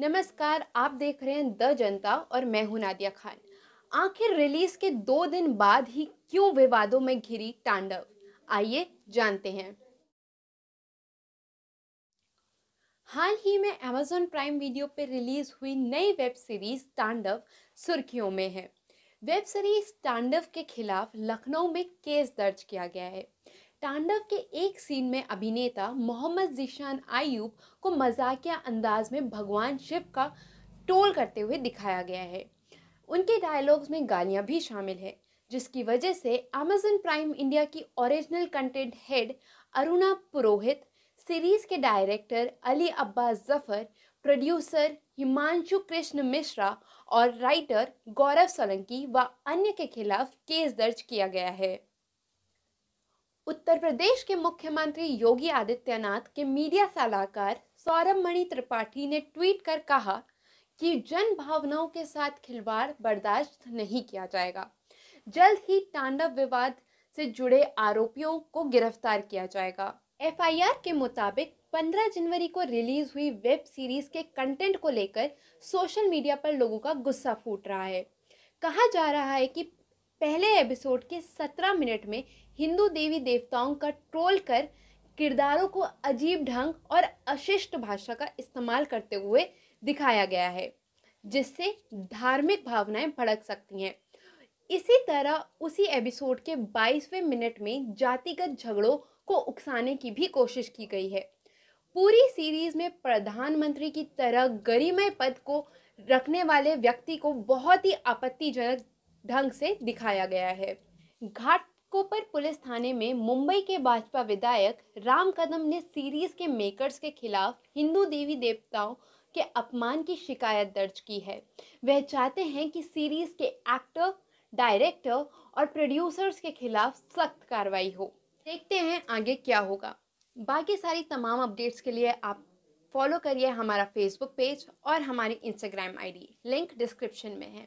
नमस्कार आप देख रहे हैं द जनता और मैं हूं नादिया खान आखिर रिलीज के दो दिन बाद ही क्यों विवादों में घिरी तांडव आइए जानते हैं हाल ही में अमेजोन प्राइम वीडियो पर रिलीज हुई नई वेब सीरीज तांडव सुर्खियों में है वेब सीरीज तांडव के खिलाफ लखनऊ में केस दर्ज किया गया है तांडव के एक सीन में अभिनेता मोहम्मद जीशान आयूब को मजाकिया अंदाज में भगवान शिव का टोल करते हुए दिखाया गया है उनके डायलॉग्स में गालियाँ भी शामिल है जिसकी वजह से अमेजन प्राइम इंडिया की original content head Aruna Purohit series के डायरेक्टर अली अब्बास जफर प्रोड्यूसर हिमांशु कृष्ण मिश्रा और राइटर गौरव सोलंकी व अन्य के खिलाफ केस दर्ज किया गया है उत्तर प्रदेश के मुख्यमंत्री योगी आदित्यनाथ के मीडिया सलाहकार सौरभ मणि त्रिपाठी ने ट्वीट कर कहा कि जन भावनाओं के साथ खिलवाड़ बर्दाश्त नहीं किया जाएगा जल्द ही तांडव विवाद से जुड़े आरोपियों को गिरफ्तार किया जाएगा एफआईआर के मुताबिक 15 जनवरी को रिलीज हुई वेब सीरीज के कंटेंट को लेकर सोशल मीडिया पर लोगों का गुस्सा फूट रहा है कहा जा रहा है कि पहले एपिसोड के सत्रह मिनट में हिंदू देवी देवताओं का ट्रोल कर किरदारों को अजीब ढंग और अशिष्ट भाषा का इस्तेमाल करते हुए दिखाया गया है जिससे धार्मिक भावनाएं भड़क सकती हैं इसी तरह उसी एपिसोड के 22वें मिनट में जातिगत झगड़ों को उकसाने की भी कोशिश की गई है पूरी सीरीज में प्रधानमंत्री की तरह गरिमय पद को रखने वाले व्यक्ति को बहुत ही आपत्तिजनक ढंग से दिखाया गया है घाट कोपर पुलिस थाने में मुंबई के भाजपा विधायक राम कदम ने सीरीज के मेकर्स के खिलाफ हिंदू देवी देवताओं के अपमान की शिकायत दर्ज की है वह चाहते हैं कि सीरीज के एक्टर डायरेक्टर और प्रोड्यूसर्स के खिलाफ सख्त कार्रवाई हो देखते हैं आगे क्या होगा बाकी सारी तमाम अपडेट्स के लिए आप फॉलो करिए हमारा फेसबुक पेज और हमारी इंस्टाग्राम आईडी लिंक डिस्क्रिप्शन में है